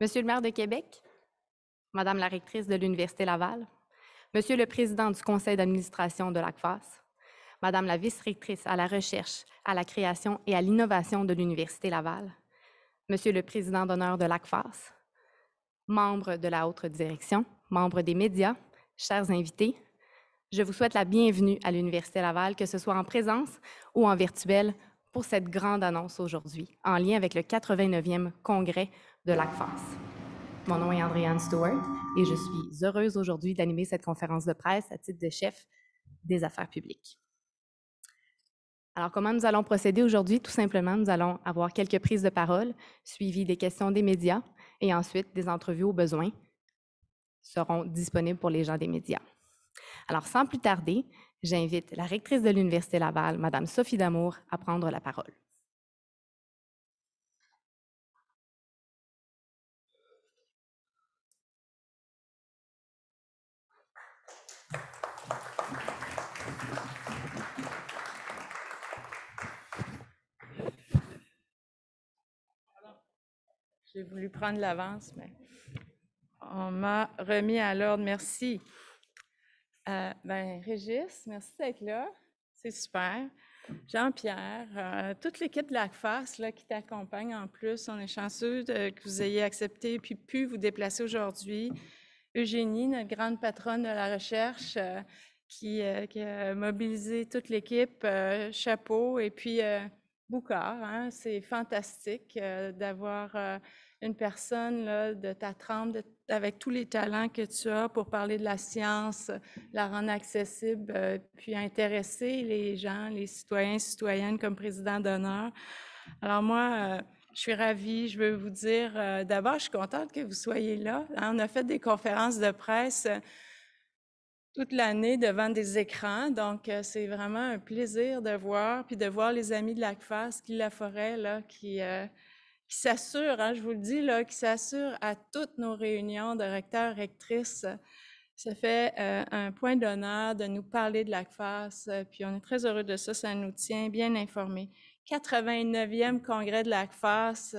Monsieur le maire de Québec, Madame la rectrice de l'Université Laval, Monsieur le président du conseil d'administration de l'ACFAS, Madame la vice-rectrice à la recherche, à la création et à l'innovation de l'Université Laval, Monsieur le président d'honneur de l'ACFAS, membres de la haute direction, membres des médias, chers invités, je vous souhaite la bienvenue à l'Université Laval, que ce soit en présence ou en virtuel, pour cette grande annonce aujourd'hui, en lien avec le 89e Congrès de l'ACFAS. Mon nom est Andréanne Stewart et je suis heureuse aujourd'hui d'animer cette conférence de presse à titre de chef des affaires publiques. Alors, comment nous allons procéder aujourd'hui? Tout simplement, nous allons avoir quelques prises de parole, suivies des questions des médias et ensuite des entrevues aux besoins seront disponibles pour les gens des médias. Alors, sans plus tarder, j'invite la rectrice de l'Université Laval, Madame Sophie Damour, à prendre la parole. J'ai voulu prendre l'avance, mais on m'a remis à l'ordre. Merci. Euh, ben, Régis, merci d'être là. C'est super. Jean-Pierre, euh, toute l'équipe de l'ACFAS là, qui t'accompagne en plus, on est chanceux que vous ayez accepté puis pu vous déplacer aujourd'hui. Eugénie, notre grande patronne de la recherche, euh, qui, qui, a mobilisé toute l'équipe, chapeau, et puis Boucard, hein, c'est fantastique d'avoir une personne de ta trempe, avec tous les talents que tu as pour parler de la science, la rendre accessible, euh, puis intéresser les gens, les citoyens, citoyennes comme président d'honneur. Alors moi, euh, je suis ravie. Je veux vous dire, euh, d'abord, je suis contente que vous soyez là. Hein. on a fait des conférences de presse toute l'année devant des écrans. Donc, c'est vraiment un plaisir de voir, puis de voir les amis de l'ACFAS, qui la forêt, là, qui, qui s'assure, hein, je vous le dis, là, qui s'assure à toutes nos réunions de recteurs, rectrices. Ça fait euh, un point d'honneur de nous parler de l'ACFAS, euh, puis on est très heureux de ça, ça nous tient bien informés. 89e congrès de l'ACFAS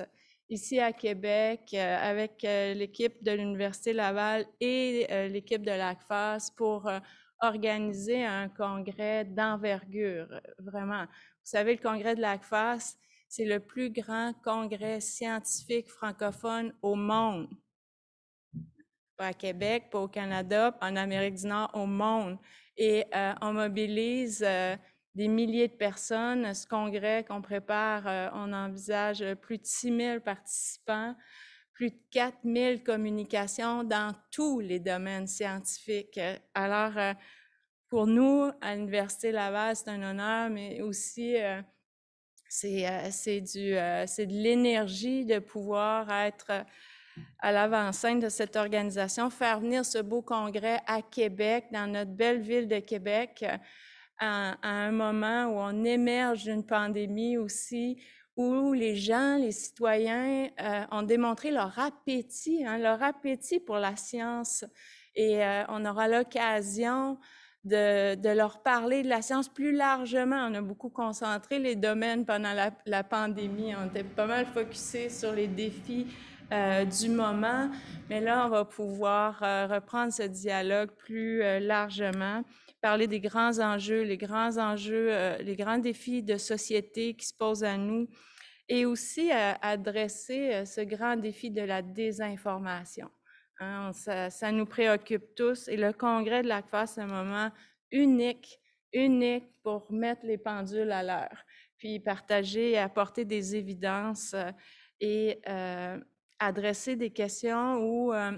ici à Québec euh, avec l'équipe de l'Université Laval et l'équipe de l'ACFAS pour organiser un congrès d'envergure, vraiment. Vous savez, le congrès de l'ACFAS, c'est le plus grand congrès scientifique francophone au monde. Pas à Québec, pas au Canada, pas en Amérique du Nord, au monde. Et euh, on mobilise euh, des milliers de personnes. Ce congrès qu'on prépare, euh, on envisage plus de 6 000 participants, plus de 4 000 communications dans tous les domaines scientifiques. Alors, pour nous, à l'Université Laval, c'est un honneur, mais aussi c'est, euh, c'est, du, euh, c'est de l'énergie de pouvoir être euh, à l'avant-scène de cette organisation, faire venir ce beau congrès à Québec, dans notre belle ville de Québec, à, un moment où on émerge d'une pandémie aussi, où les gens, les citoyens ont démontré leur appétit, hein, leur appétit pour la science. Et on aura l'occasion de, leur parler de la science plus largement. On a beaucoup concentré les domaines pendant la, pandémie. On était pas mal focusé sur les défis euh, du moment, mais là, on va pouvoir euh, reprendre ce dialogue plus euh, largement, parler des grands enjeux, les grands enjeux, les grands défis de société qui se posent à nous et aussi adresser ce grand défi de la désinformation. Hein, ça, nous préoccupe tous. Et le congrès de l'ACFA, c'est un moment unique, unique pour mettre les pendules à l'heure, puis partager et apporter des évidences euh, et euh, adresser des questions où euh,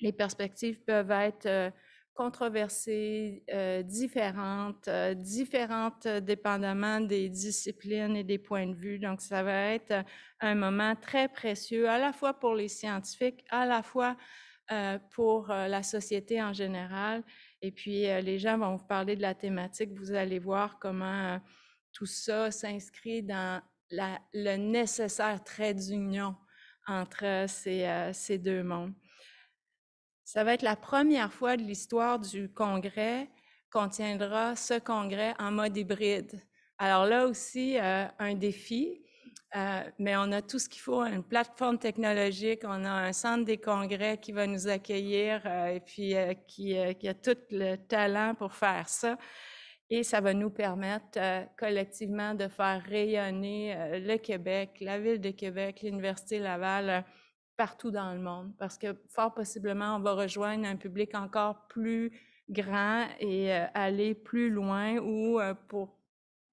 les perspectives peuvent être controversées, différentes, différentes dépendamment des disciplines et des points de vue. Donc, ça va être un moment très précieux, à la fois pour les scientifiques, à la fois euh, pour euh, la société en général. Et puis, euh, les gens vont vous parler de la thématique. Vous allez voir comment tout ça s'inscrit dans le nécessaire trait d'union entre ces, deux mondes. Ça va être la première fois de l'histoire du Congrès qu'on tiendra ce Congrès en mode hybride. Alors là aussi, un défi euh, mais on a tout ce qu'il faut, une plateforme technologique, on a un centre des congrès qui va nous accueillir euh, et puis euh, qui, qui, a tout le talent pour faire ça. Et ça va nous permettre collectivement de faire rayonner le Québec, la ville de Québec, l'Université Laval partout dans le monde parce que fort possiblement, on va rejoindre un public encore plus grand et aller plus loin ou pour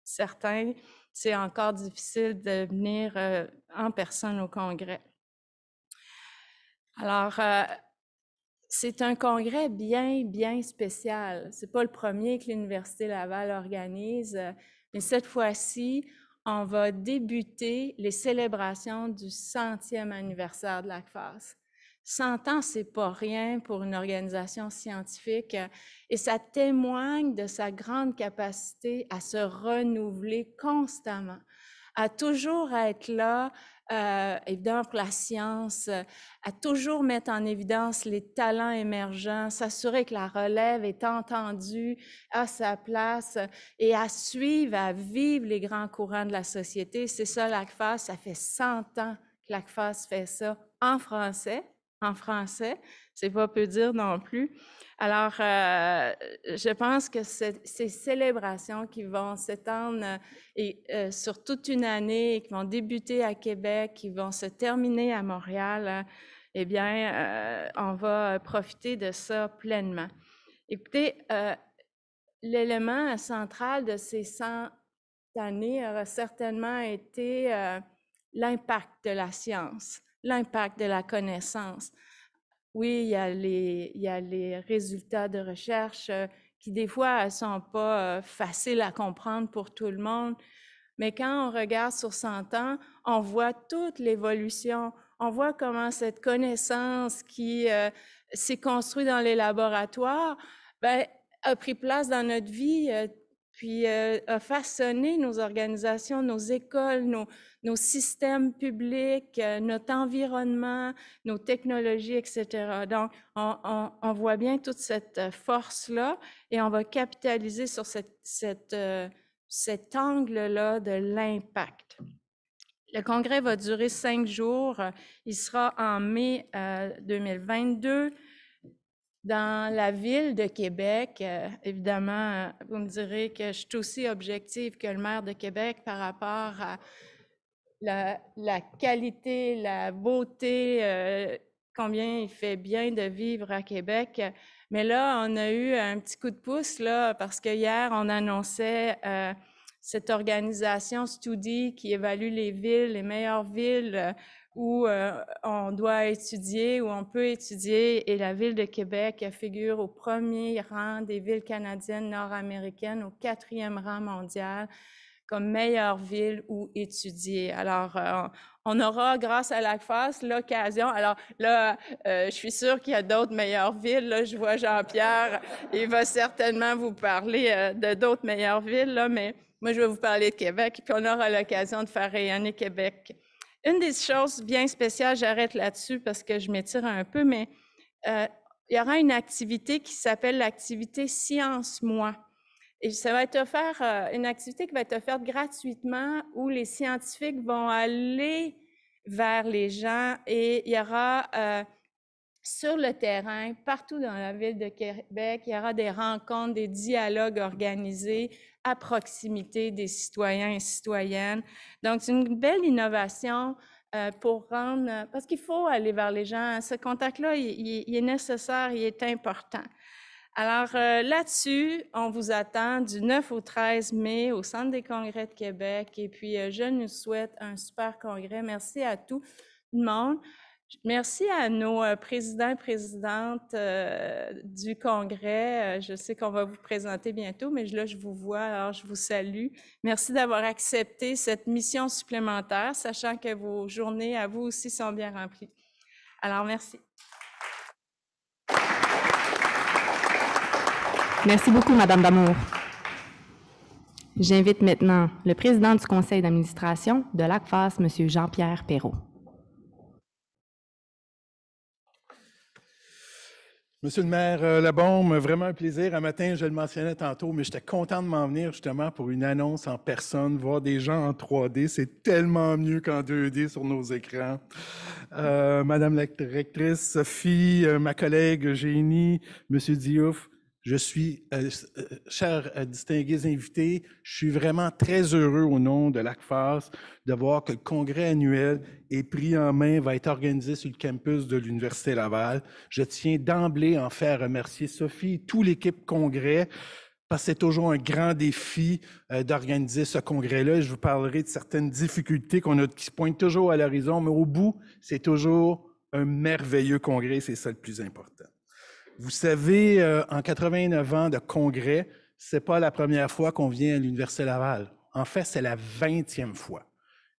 certains, c'est encore difficile de venir euh, en personne au congrès. Alors, euh, c'est un congrès bien, bien spécial. Ce n'est pas le premier que l'Université Laval organise, euh, mais cette fois-ci, on va débuter les célébrations du centième anniversaire de l'ACFAS. 100 ans, c'est pas rien pour une organisation scientifique euh, et ça témoigne de sa grande capacité à se renouveler constamment, à toujours être là, euh, évidemment pour la science, euh, à toujours mettre en évidence les talents émergents, s'assurer que la relève est entendue à sa place et à suivre, à vivre les grands courants de la société. C'est ça l'ACFAS, ça fait 100 ans que l'ACFAS fait ça en français en français. C'est pas peu dire non plus. Alors, euh, je pense que ces célébrations qui vont s'étendre euh, euh, sur toute une année, qui vont débuter à Québec, qui vont se terminer à Montréal, hein, eh bien, on va profiter de ça pleinement. Écoutez, l'élément central de ces 100 années aura certainement été l'impact de la science l'impact de la connaissance. Oui, il y a les, il y a les résultats de recherche euh, qui, des fois, ne euh, sont pas euh, faciles à comprendre pour tout le monde. Mais quand on regarde sur 100 ans, on voit toute l'évolution. On voit comment cette connaissance qui s'est construite dans les laboratoires ben, a pris place dans notre vie puis euh, a façonné nos organisations, nos écoles, nos, systèmes publics, euh, notre environnement, nos technologies, etc. Donc, on, voit bien toute cette euh, force-là et on va capitaliser sur cet angle-là de l'impact. Le congrès va durer cinq jours. Il sera en mai 2022. Dans la ville de Québec, euh, évidemment, euh, vous me direz que je suis aussi objective que le maire de Québec par rapport à la, qualité, la beauté, euh, combien il fait bien de vivre à Québec. Mais là, on a eu un petit coup de pouce là, parce que hier, on annonçait cette organisation Studi qui évalue les villes, les meilleures villes où euh, on doit étudier, où on peut étudier, et la ville de Québec figure au premier rang des villes canadiennes nord-américaines, au quatrième rang mondial comme meilleure ville où étudier. Alors, euh, on aura, grâce à la l'ACFAS, l'occasion. Alors là, euh, je suis sûre qu'il y a d'autres meilleures villes. je vois Jean-Pierre, il va certainement vous parler de d'autres meilleures villes, mais moi, je vais vous parler de Québec, puis on aura l'occasion de faire rayonner Québec une des choses bien spéciales, j'arrête là-dessus parce que je m'étire un peu, mais euh, il y aura une activité qui s'appelle l'activité Science Moi. Et ça va être offert, euh, une activité qui va être offerte gratuitement où les scientifiques vont aller vers les gens et il y aura euh, sur le terrain, partout dans la ville de Québec. Il y aura des rencontres, des dialogues organisés à proximité des citoyens et citoyennes. Donc, c'est une belle innovation euh, pour rendre, parce qu'il faut aller vers les gens. Ce contact-là, il, est nécessaire, il est important. Alors euh, là-dessus, on vous attend du 9 au 13 mai au Centre des congrès de Québec. Et puis, euh, je nous souhaite un super congrès. Merci à tout le monde. Merci à nos euh, présidents et présidentes euh, du Congrès. Euh, je sais qu'on va vous présenter bientôt, mais là, je vous vois, alors je vous salue. Merci d'avoir accepté cette mission supplémentaire, sachant que vos journées à vous aussi sont bien remplies. Alors, merci. Merci beaucoup, Madame Damour. J'invite maintenant le président du conseil d'administration de l'ACFAS, Monsieur Jean-Pierre Perrault. Monsieur le maire euh, la bombe, vraiment un plaisir. Un matin, je le mentionnais tantôt, mais j'étais content de m'en venir justement pour une annonce en personne, voir des gens en 3D. C'est tellement mieux qu'en 2D sur nos écrans. Euh, madame la directrice, Sophie, euh, ma collègue Eugénie, Monsieur Diouf, je suis, euh, euh, chers euh, distingués invités, je suis vraiment très heureux au nom de l'ACFAS de voir que le congrès annuel est pris en main va être organisé sur le campus de l'Université Laval. Je tiens d'emblée en faire remercier Sophie et toute l'équipe congrès parce que c'est toujours un grand défi d'organiser ce congrès-là. Je vous parlerai de certaines difficultés qu'on a qui se pointent toujours à l'horizon, mais au bout, c'est toujours un merveilleux congrès, c'est ça le plus important. Vous savez, euh, en 89 ans de congrès, c'est pas la première fois qu'on vient à l'Université Laval. En fait, c'est la 20e fois.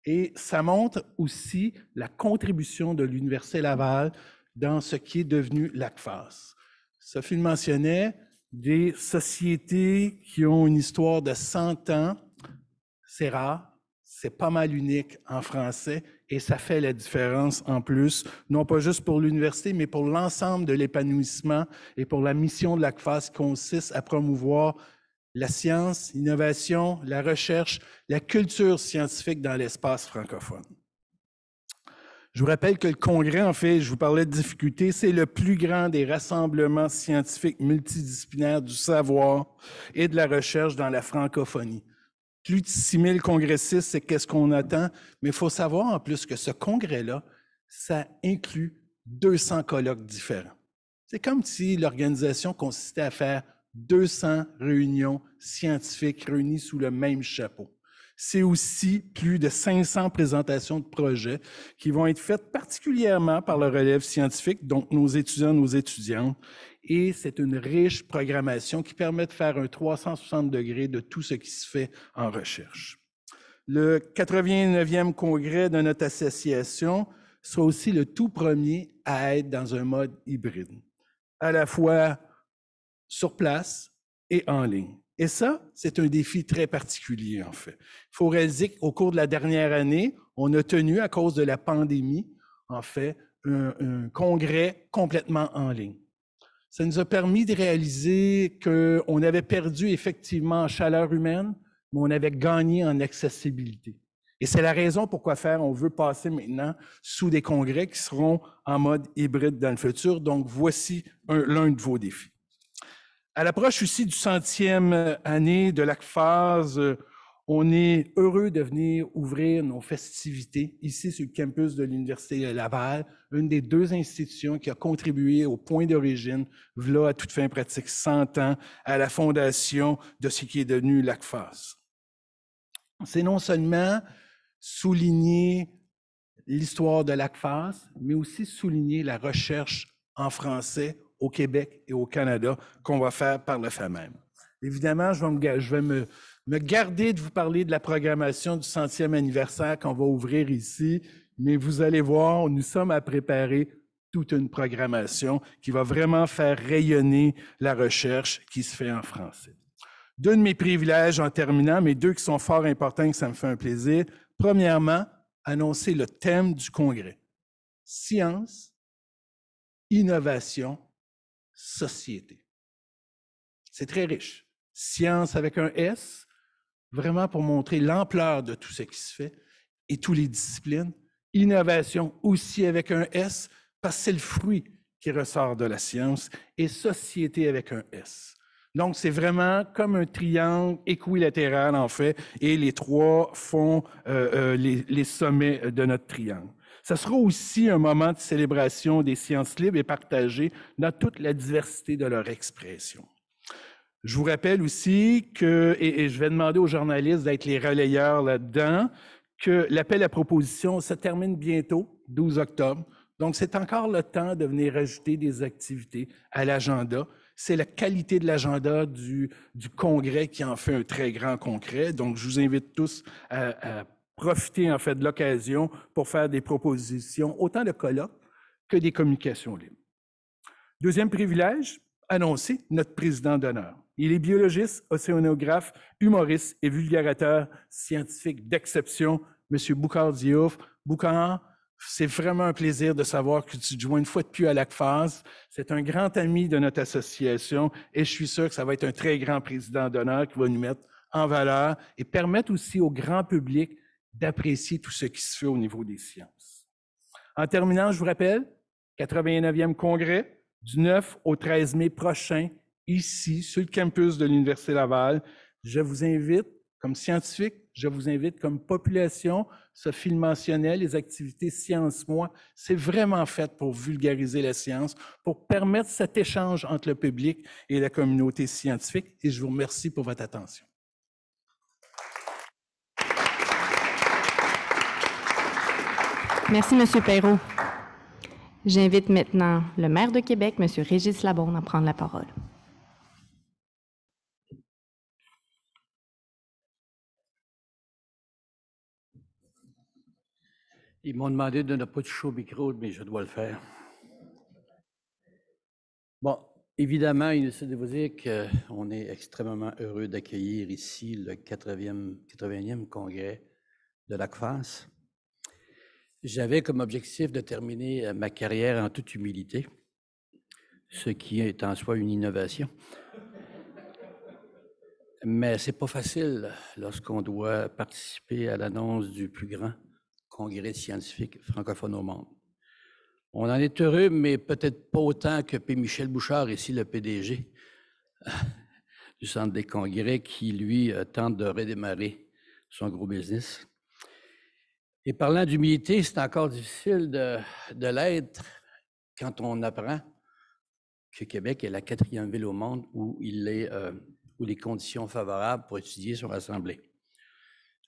Et ça montre aussi la contribution de l'Université Laval dans ce qui est devenu l'ACFAS. Sophie le mentionnait, des sociétés qui ont une histoire de 100 ans, c'est rare, c'est pas mal unique en français et ça fait la différence en plus, non pas juste pour l'université, mais pour l'ensemble de l'épanouissement et pour la mission de l'ACFAS qui consiste à promouvoir la science, l'innovation, la recherche, la culture scientifique dans l'espace francophone. Je vous rappelle que le Congrès, en fait, je vous parlais de difficultés, c'est le plus grand des rassemblements scientifiques multidisciplinaires du savoir et de la recherche dans la francophonie plus de 6 000 congressistes, c'est qu'est-ce qu'on attend. Mais il faut savoir en plus que ce congrès-là, ça inclut 200 colloques différents. C'est comme si l'organisation consistait à faire 200 réunions scientifiques réunies sous le même chapeau. C'est aussi plus de 500 présentations de projets qui vont être faites particulièrement par le relève scientifique, donc nos étudiants, nos étudiantes, et c'est une riche programmation qui permet de faire un 360 degrés de tout ce qui se fait en recherche. Le 89e congrès de notre association sera aussi le tout premier à être dans un mode hybride, à la fois sur place et en ligne. Et ça, c'est un défi très particulier, en fait. Il faut réaliser qu'au cours de la dernière année, on a tenu, à cause de la pandémie, en fait, un, un congrès complètement en ligne. Ça nous a permis de réaliser qu'on avait perdu effectivement en chaleur humaine, mais on avait gagné en accessibilité. Et c'est la raison pourquoi faire. On veut passer maintenant sous des congrès qui seront en mode hybride dans le futur. Donc, voici l'un de vos défis. À l'approche aussi du centième année de phase, euh, on est heureux de venir ouvrir nos festivités ici sur le campus de l'Université Laval, une des deux institutions qui a contribué au point d'origine, voilà à toute fin pratique 100 ans, à la fondation de ce qui est devenu l'ACFAS. C'est non seulement souligner l'histoire de l'ACFAS, mais aussi souligner la recherche en français au Québec et au Canada qu'on va faire par le fait même. Évidemment, je vais me me garder de vous parler de la programmation du centième anniversaire qu'on va ouvrir ici, mais vous allez voir, nous sommes à préparer toute une programmation qui va vraiment faire rayonner la recherche qui se fait en français. Deux de mes privilèges en terminant, mais deux qui sont fort importants et que ça me fait un plaisir. Premièrement, annoncer le thème du congrès. Science, innovation, société. C'est très riche. Science avec un S, vraiment pour montrer l'ampleur de tout ce qui se fait et toutes les disciplines. Innovation aussi avec un S, parce que c'est le fruit qui ressort de la science, et société avec un S. Donc, c'est vraiment comme un triangle équilatéral, en fait, et les trois font euh, euh, les, les sommets de notre triangle. Ça sera aussi un moment de célébration des sciences libres et partagées dans toute la diversité de leur expression. Je vous rappelle aussi que, et, je vais demander aux journalistes d'être les relayeurs là-dedans, que l'appel à proposition se termine bientôt, 12 octobre. Donc, c'est encore le temps de venir ajouter des activités à l'agenda. C'est la qualité de l'agenda du, congrès qui en fait un très grand concret. Donc, je vous invite tous à, à profiter en fait de l'occasion pour faire des propositions, autant de colloques que des communications libres. Deuxième privilège, annoncer notre président d'honneur. Il est biologiste, océanographe, humoriste et vulgarateur scientifique d'exception. M. Boucard Diouf. Boukhar, c'est vraiment un plaisir de savoir que tu te joins une fois de plus à l'ACFAS. C'est un grand ami de notre association et je suis sûr que ça va être un très grand président d'honneur qui va nous mettre en valeur et permettre aussi au grand public d'apprécier tout ce qui se fait au niveau des sciences. En terminant, je vous rappelle, 89e congrès du 9 au 13 mai prochain ici, sur le campus de l'Université Laval. Je vous invite, comme scientifique, je vous invite comme population, Sophie le mentionnait, les activités Science Moi, c'est vraiment fait pour vulgariser la science, pour permettre cet échange entre le public et la communauté scientifique. Et je vous remercie pour votre attention. Merci, M. Perrault. J'invite maintenant le maire de Québec, M. Régis Labourne, à prendre la parole. Ils m'ont demandé de ne pas toucher au micro, mais je dois le faire. Bon, évidemment, il il de vous dire qu'on euh, est extrêmement heureux d'accueillir ici le 80e, congrès de l'ACFAS. J'avais comme objectif de terminer euh, ma carrière en toute humilité, ce qui est en soi une innovation. Mais c'est pas facile lorsqu'on doit participer à l'annonce du plus grand congrès scientifique francophone au monde. On en est heureux, mais peut-être pas autant que P. Michel Bouchard, ici le PDG du Centre des congrès, qui, lui, euh, tente de redémarrer son gros business. Et parlant d'humilité, c'est encore difficile de, l'être quand on apprend que Québec est la quatrième ville au monde où, il est, euh, où les conditions favorables pour étudier sont rassemblées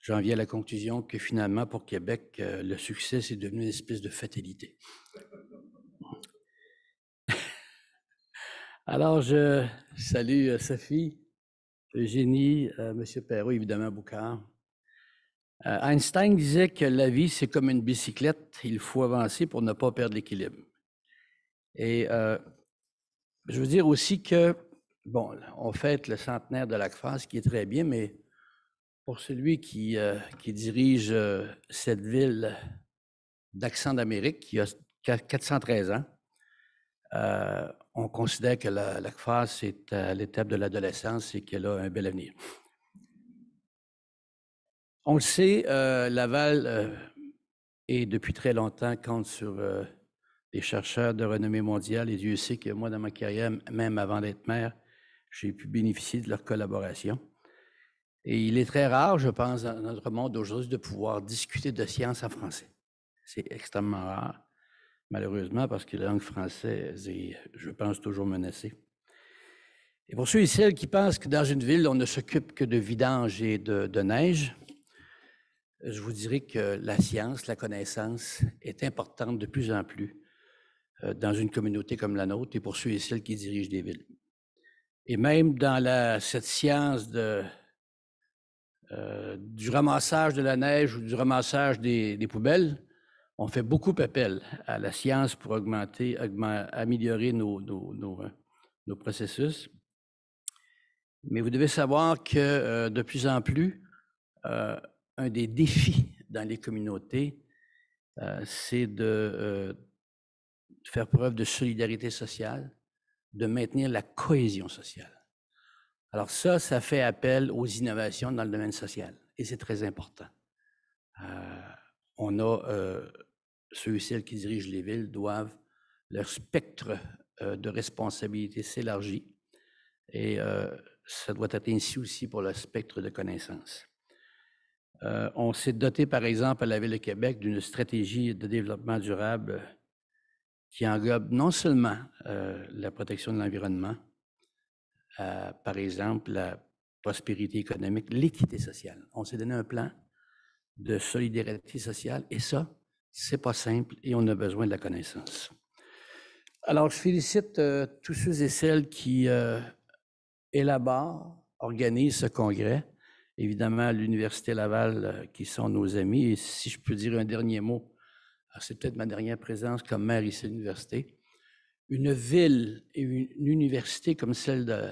j'en viens à la conclusion que finalement, pour Québec, euh, le succès, c'est devenu une espèce de fatalité. Alors, je salue euh, Sophie, Eugénie, euh, Monsieur M. Perrault, évidemment, Boucard. Einstein disait que la vie, c'est comme une bicyclette, il faut avancer pour ne pas perdre l'équilibre. Et je veux dire aussi que, bon, on fête le centenaire de la l'ACFAS, qui est très bien, mais pour celui qui, euh, dirige euh, cette ville d'accent d'Amérique, qui a 413 ans, euh, on considère que la, la est à l'étape de l'adolescence et qu'elle a un bel avenir. On le sait, Laval est depuis très longtemps compte sur des chercheurs de renommée mondiale et Dieu sait que moi, dans ma carrière, même avant d'être maire, j'ai pu bénéficier de leur collaboration. Et il est très rare, je pense, dans notre monde aujourd'hui, de pouvoir discuter de science en français. C'est extrêmement rare, malheureusement, parce que la langue française est, je pense, toujours menacée. Et pour ceux et celles qui pensent que dans une ville, on ne s'occupe que de vidange et de, neige, je vous dirais que la science, la connaissance est importante de plus en plus euh, dans une communauté comme la nôtre et pour ceux et celles qui dirigent des villes. Et même dans la, cette science de euh, du ramassage de la neige ou du ramassage des, poubelles, on fait beaucoup appel à la science pour améliorer euh, nos, processus. Mais vous devez savoir que euh, de plus en plus, un des défis dans les communautés, c'est de faire preuve de solidarité sociale, de maintenir la cohésion sociale. Alors ça, ça fait appel aux innovations dans le domaine social et c'est très important. Euh, on a euh, ceux et celles qui dirigent les villes doivent leur spectre euh, de responsabilité s'élargit et ça doit être ainsi aussi pour le spectre de connaissances. on s'est doté, par exemple, à la Ville de Québec d'une stratégie de développement durable qui englobe non seulement la protection de l'environnement, euh, par exemple, la prospérité économique, l'équité sociale. On s'est donné un plan de solidarité sociale et ça, c'est pas simple et on a besoin de la connaissance. Alors, je félicite euh, tous ceux et celles qui là euh, élaborent, organisent ce congrès. Évidemment, l'Université Laval, qui sont nos amis. Et si je peux dire un dernier mot, c'est peut-être ma dernière présence comme maire ici à l'université une ville et une, université comme celle de,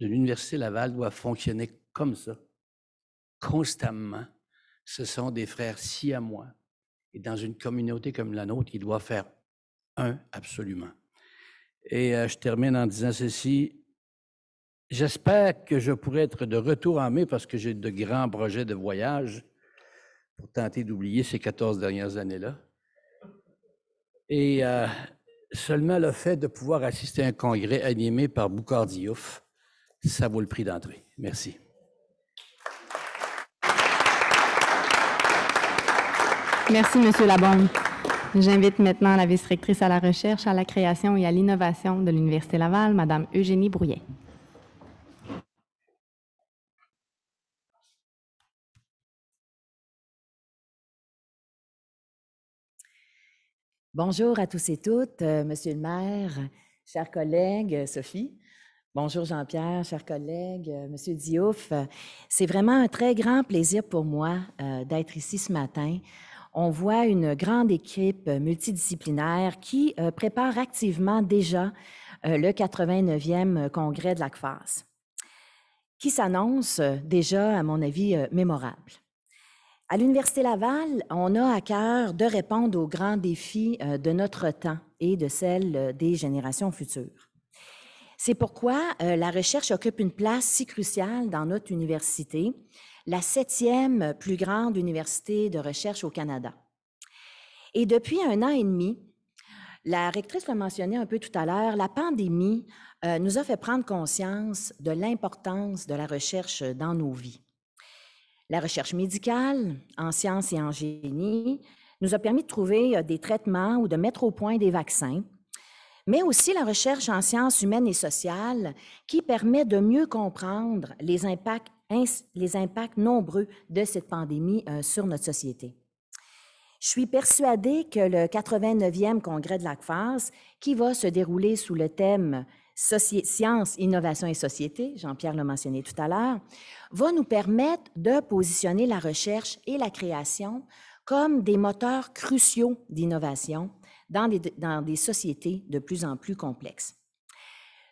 l'Université Laval doivent fonctionner comme ça, constamment. Ce sont des frères si à moi. Et dans une communauté comme la nôtre, il doit faire un absolument. Et euh, je termine en disant ceci. J'espère que je pourrai être de retour en mai parce que j'ai de grands projets de voyage pour tenter d'oublier ces 14 dernières années-là. Et euh, Seulement le fait de pouvoir assister à un congrès animé par Boucard ça vaut le prix d'entrée. Merci. Merci, M. Labonde. J'invite maintenant la vice-rectrice à la recherche, à la création et à l'innovation de l'Université Laval, Mme Eugénie Brouillet. Bonjour à tous et toutes, euh, Monsieur le maire, chers collègues, euh, Sophie. Bonjour Jean-Pierre, chers collègues, euh, Monsieur Diouf. C'est vraiment un très grand plaisir pour moi d'être ici ce matin. On voit une grande équipe multidisciplinaire qui prépare activement déjà le 89e congrès de la l'ACFAS, qui s'annonce déjà, à mon avis, mémorable. À l'Université Laval, on a à cœur de répondre aux grands défis euh, de notre temps et de celles euh, des générations futures. C'est pourquoi euh, la recherche occupe une place si cruciale dans notre université, la septième plus grande université de recherche au Canada. Et depuis un an et demi, la rectrice l'a mentionné un peu tout à l'heure, la pandémie nous a fait prendre conscience de l'importance de la recherche dans nos vies. La recherche médicale en sciences et en génie nous a permis de trouver euh, des traitements ou de mettre au point des vaccins, mais aussi la recherche en sciences humaines et sociales qui permet de mieux comprendre les impacts, nombreux de cette pandémie euh, sur notre société. Je suis persuadée que le 89e congrès de l'ACFAS, qui va se dérouler sous le thème sciences, innovation et société, Jean-Pierre l'a mentionné tout à l'heure, va nous permettre de positionner la recherche et la création comme des moteurs cruciaux d'innovation dans des, sociétés de plus en plus complexes.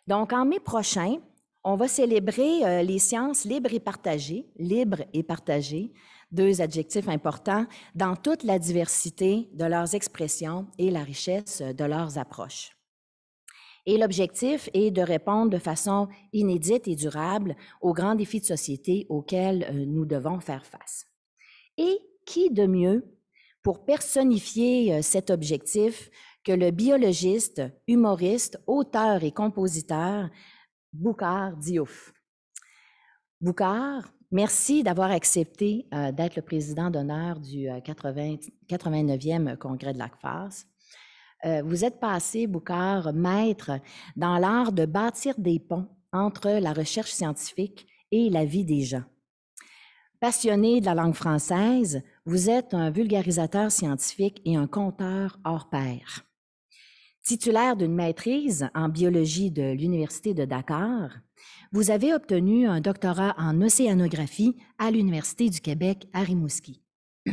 Donc, en mai prochain, on va célébrer euh, les sciences libres et partagées, libres et partagées, deux adjectifs importants, dans toute la diversité de leurs expressions et la richesse de leurs approches. Et l'objectif est de répondre de façon inédite et durable aux grands défis de société auxquels euh, nous devons faire face. Et qui de mieux pour personnifier euh, cet objectif que le biologiste, humoriste, auteur et compositeur Boukhar Diouf. Boukhar, merci d'avoir accepté euh, d'être le président d'honneur du 89e congrès de l'ACFAS. Euh, vous êtes passé, Boucard, maître dans l'art de bâtir des ponts entre la recherche scientifique et la vie des gens. Passionné de la langue française, vous êtes un vulgarisateur scientifique et un conteur hors pair. Titulaire d'une maîtrise en biologie de l'Université de Dakar, vous avez obtenu un doctorat en océanographie à l'Université du Québec à Rimouski.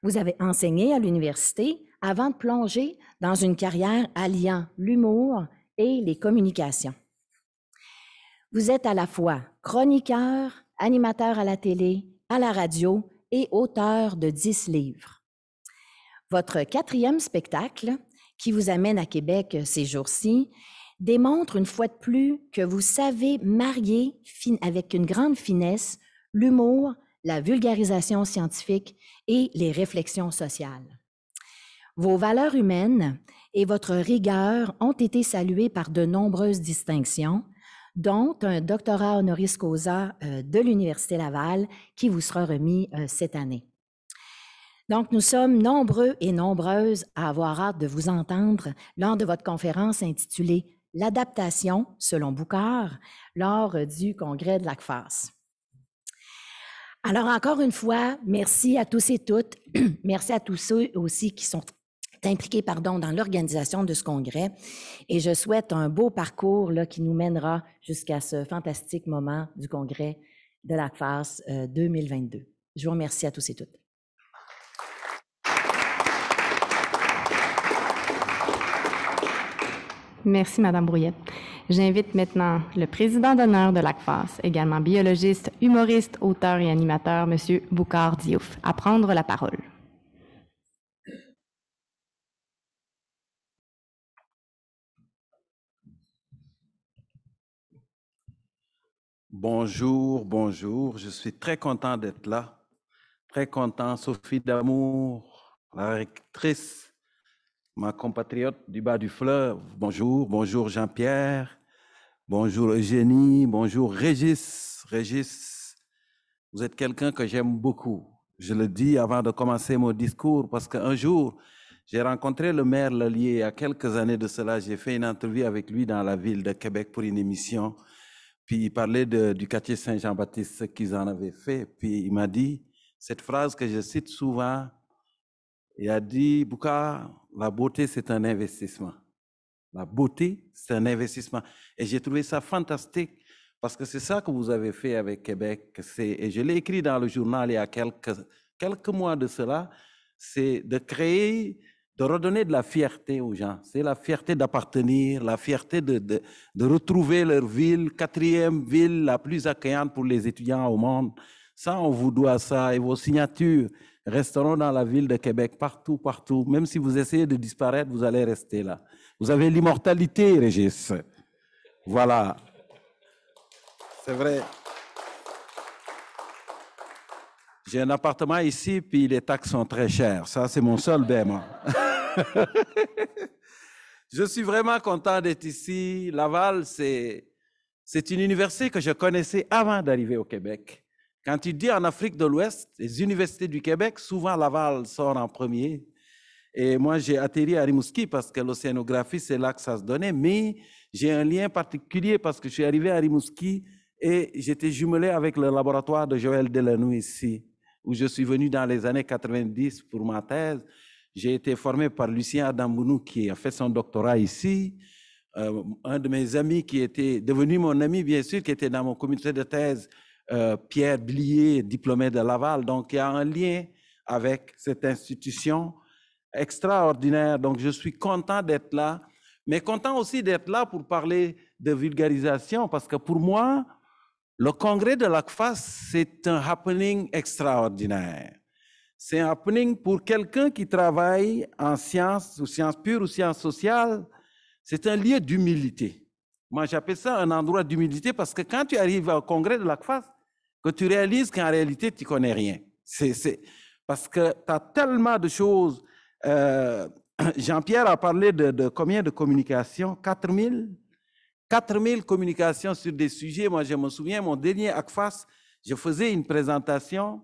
Vous avez enseigné à l'université avant de plonger dans une carrière alliant l'humour et les communications. Vous êtes à la fois chroniqueur, animateur à la télé, à la radio et auteur de dix livres. Votre quatrième spectacle, qui vous amène à Québec ces jours-ci, démontre une fois de plus que vous savez marier avec une grande finesse l'humour, la vulgarisation scientifique et les réflexions sociales. Vos valeurs humaines et votre rigueur ont été saluées par de nombreuses distinctions, dont un doctorat honoris causa euh, de l'Université Laval qui vous sera remis euh, cette année. Donc, nous sommes nombreux et nombreuses à avoir hâte de vous entendre lors de votre conférence intitulée L'adaptation, selon Boucard, lors du congrès de l'ACFAS. Alors, encore une fois, merci à tous et toutes. merci à tous ceux aussi qui sont impliqué pardon, dans l'organisation de ce congrès. Et je souhaite un beau parcours là, qui nous mènera jusqu'à ce fantastique moment du congrès de la 2022. Euh, je vous remercie à tous et toutes. Merci, Madame Brouillette. J'invite maintenant le président d'honneur de l'ACFAS, également biologiste, humoriste, auteur et animateur, Monsieur Boucard Diouf, à prendre la parole. Bonjour, bonjour. Je suis très content d'être là. Très content. Sophie Damour, la rectrice, ma compatriote du bas du fleuve. Bonjour, bonjour Jean-Pierre. Bonjour Eugénie, bonjour Régis. Régis, vous êtes quelqu'un que j'aime beaucoup. Je le dis avant de commencer mon discours parce qu'un jour, j'ai rencontré le maire Lelier il y a quelques années de cela. J'ai fait une interview avec lui dans la ville de Québec pour une émission. Puis il parlait du quartier Saint-Jean-Baptiste, ce qu'ils en avaient fait. Puis il m'a dit cette phrase que je cite souvent. Il a dit, Bouka, la beauté, c'est un investissement. La beauté, c'est un investissement. Et j'ai trouvé ça fantastique parce que c'est ça que vous avez fait avec Québec. Et je l'ai écrit dans le journal il y a quelques, quelques mois de cela, c'est de créer de redonner de la fierté aux gens. C'est la fierté d'appartenir, la fierté de, de, retrouver leur ville, quatrième ville la plus accueillante pour les étudiants au monde. Ça, on vous doit ça et vos signatures resteront dans la ville de Québec, partout, partout. Même si vous essayez de disparaître, vous allez rester là. Vous avez l'immortalité, Régis. Voilà. C'est vrai. J'ai un appartement ici, puis les taxes sont très chères. Ça, c'est mon seul bémol. je suis vraiment content d'être ici. Laval, c'est, c'est une université que je connaissais avant d'arriver au Québec. Quand tu dis en Afrique de l'Ouest, les universités du Québec, souvent Laval sort en premier. Et moi, j'ai atterri à Rimouski parce que l'océanographie, c'est là que ça se donnait. Mais j'ai un lien particulier parce que je suis arrivé à Rimouski et j'étais jumelé avec le laboratoire de Joël Delanoux ici, où je suis venu dans les années 90 pour ma thèse. J'ai été formé par Lucien Adamounou, qui a fait son doctorat ici. Euh, un de mes amis qui était devenu mon ami, bien sûr, qui était dans mon comité de thèse, euh, Pierre Blier, diplômé de Laval. Donc, il y a un lien avec cette institution extraordinaire. Donc, je suis content d'être là, mais content aussi d'être là pour parler de vulgarisation, parce que pour moi, le congrès de l'ACFAS, c'est un happening extraordinaire. C'est un happening pour quelqu'un qui travaille en sciences ou sciences pures ou sciences sociales. C'est un lieu d'humilité. Moi, j'appelle ça un endroit d'humilité parce que quand tu arrives au congrès de l'ACFAS, que tu réalises qu'en réalité, tu connais rien. C'est parce que tu as tellement de choses. Euh, Jean-Pierre a parlé de, de, combien de communications 4000 4000 communications sur des sujets. Moi, je me souviens, mon dernier ACFAS, je faisais une présentation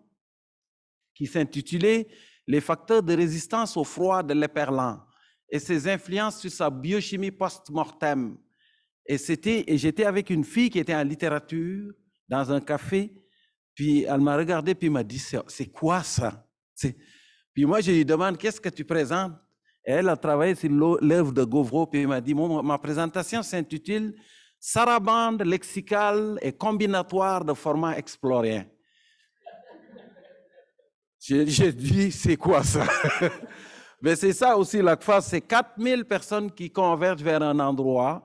qui s'intitulait Les facteurs de résistance au froid de l'éperlan et ses influences sur sa biochimie post-mortem. Et, c'était et j'étais avec une fille qui était en littérature dans un café, puis elle m'a regardé, puis m'a dit C'est quoi ça Puis moi, je lui demande Qu'est-ce que tu présentes et Elle a travaillé sur l'œuvre de Gauvreau, puis m'a dit Ma présentation s'intitule Sarabande lexicale et combinatoire de format exploré ». J'ai dit, c'est quoi ça? Mais c'est ça aussi la l'ACFA, c'est 4000 personnes qui convergent vers un endroit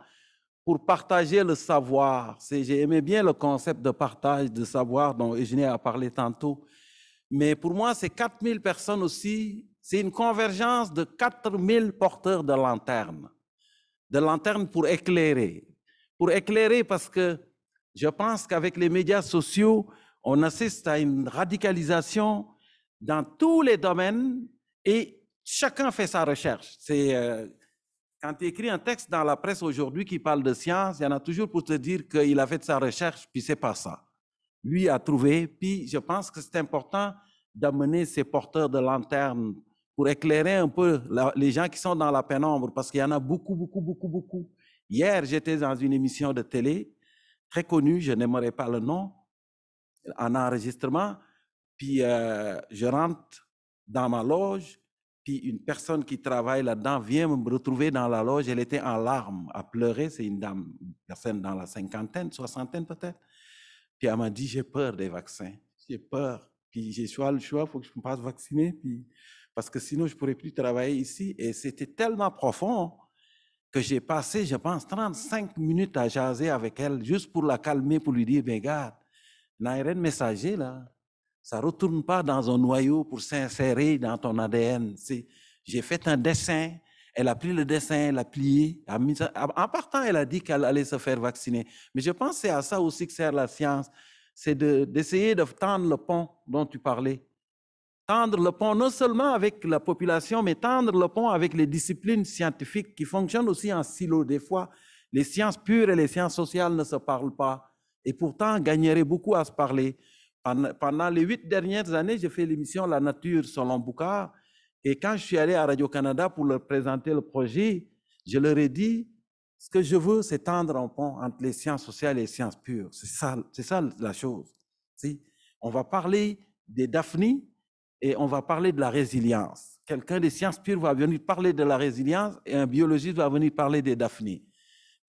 pour partager le savoir. J'ai aimé bien le concept de partage de savoir dont Eugénie a parlé tantôt. Mais pour moi, c'est 4000 personnes aussi, c'est une convergence de 4000 porteurs de lanternes. De lanternes pour éclairer. Pour éclairer parce que je pense qu'avec les médias sociaux, on assiste à une radicalisation dans tous les domaines et chacun fait sa recherche. C'est euh, quand tu écris un texte dans la presse aujourd'hui qui parle de science, il y en a toujours pour te dire qu'il a fait sa recherche, puis c'est pas ça. Lui a trouvé, puis je pense que c'est important d'amener ces porteurs de lanterne pour éclairer un peu les gens qui sont dans la pénombre, parce qu'il y en a beaucoup, beaucoup, beaucoup, beaucoup. Hier, j'étais dans une émission de télé très connue, je n'aimerais pas le nom, en enregistrement, puis euh, je rentre dans ma loge, puis une personne qui travaille là-dedans vient me retrouver dans la loge. Elle était en larmes, à pleurer. C'est une dame, personne dans la cinquantaine, soixantaine peut-être. Puis elle m'a dit, j'ai peur des vaccins. J'ai peur. Puis j'ai choisi le choix, il faut que je me passe vacciner. Puis... Parce que sinon, je ne pourrais plus travailler ici. Et c'était tellement profond que j'ai passé, je pense, 35 minutes à jaser avec elle, juste pour la calmer, pour lui dire, ben garde, de messager, là, ça ne retourne pas dans un noyau pour s'insérer dans ton ADN. J'ai fait un dessin, elle a pris le dessin, elle a plié. en partant, elle a dit qu'elle allait se faire vacciner. Mais je pense que c'est à ça aussi que sert la science. C'est d'essayer de, tendre le pont dont tu parlais. Tendre le pont non seulement avec la population, mais tendre le pont avec les disciplines scientifiques qui fonctionnent aussi en silo. Des fois, les sciences pures et les sciences sociales ne se parlent pas. Et pourtant, gagnerait beaucoup à se parler pendant les huit dernières années, j'ai fait l'émission La nature selon boucar Et quand je suis allé à Radio-Canada pour leur présenter le projet, je leur ai dit, ce que je veux, c'est tendre un pont entre les sciences sociales et les sciences pures. C'est ça, ça la chose. Si on va parler des Daphnies et on va parler de la résilience. Quelqu'un des sciences pures va venir parler de la résilience et un biologiste va venir parler des Daphnies.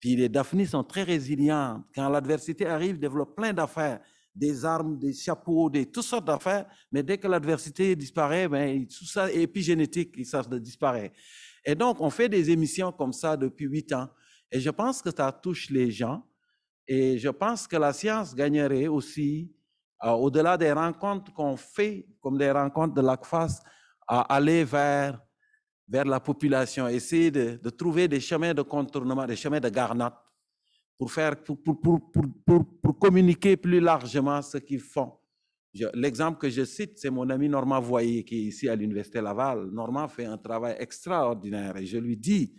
Puis les Daphnies sont très résilientes. Quand l'adversité arrive, ils développent plein d'affaires des armes, des chapeaux, des toutes sortes d'affaires, mais dès que l'adversité disparaît, ben, tout ça est épigénétique, ça disparaît. Et donc, on fait des émissions comme ça depuis huit ans, et je pense que ça touche les gens, et je pense que la science gagnerait aussi, euh, au-delà des rencontres qu'on fait, comme des rencontres de l'ACFAS, à aller vers, vers la population, essayer de, trouver des chemins de contournement, des chemins de garnate pour, faire, pour, pour, pour, pour communiquer plus largement ce qu'ils font. L'exemple que je cite, c'est mon ami Normand Voyer qui est ici à l'Université Laval. Normand fait un travail extraordinaire et je lui dis,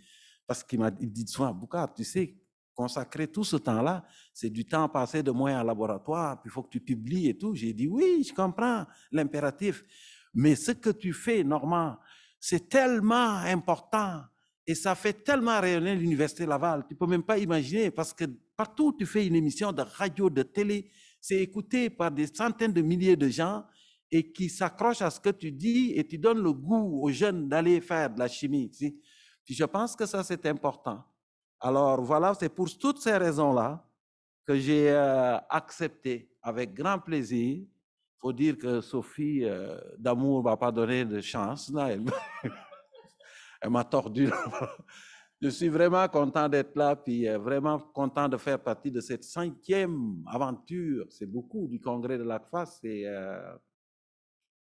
parce qu'il m'a dit souvent, Boukhar, tu sais, consacrer tout ce temps-là, c'est du temps passé de moins en laboratoire, puis il faut que tu publies et tout. J'ai dit, oui, je comprends l'impératif. Mais ce que tu fais, Normand, c'est tellement important et ça fait tellement rayonner l'Université Laval. Tu peux même pas imaginer parce que partout où tu fais une émission de radio, de télé, c'est écouté par des centaines de milliers de gens et qui s'accrochent à ce que tu dis et tu donnes le goût aux jeunes d'aller faire de la chimie. Puis je pense que ça, c'est important. Alors voilà, c'est pour toutes ces raisons-là que j'ai euh, accepté avec grand plaisir. Il faut dire que Sophie euh, d'amour ne m'a pas donné de chance. Là, elle... Elle m'a tordu. je suis vraiment content d'être là, puis euh, vraiment content de faire partie de cette cinquième aventure. C'est beaucoup du congrès de l'ACFAS. Et euh,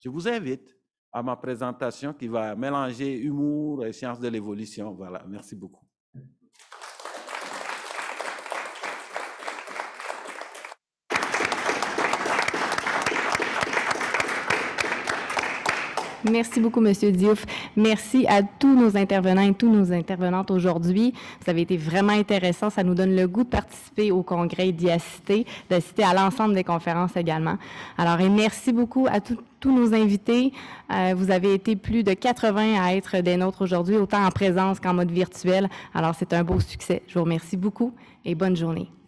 je vous invite à ma présentation qui va mélanger humour et sciences de l'évolution. Voilà, merci beaucoup. Merci beaucoup, Monsieur Diouf. Merci à tous nos intervenants et tous nos intervenantes aujourd'hui. Ça avait été vraiment intéressant. Ça nous donne le goût de participer au congrès, d'y assister, d'assister à l'ensemble des conférences également. Alors, et merci beaucoup à tous nos invités. Euh, vous avez été plus de 80 à être des nôtres aujourd'hui, autant en présence qu'en mode virtuel. Alors, c'est un beau succès. Je vous remercie beaucoup et bonne journée.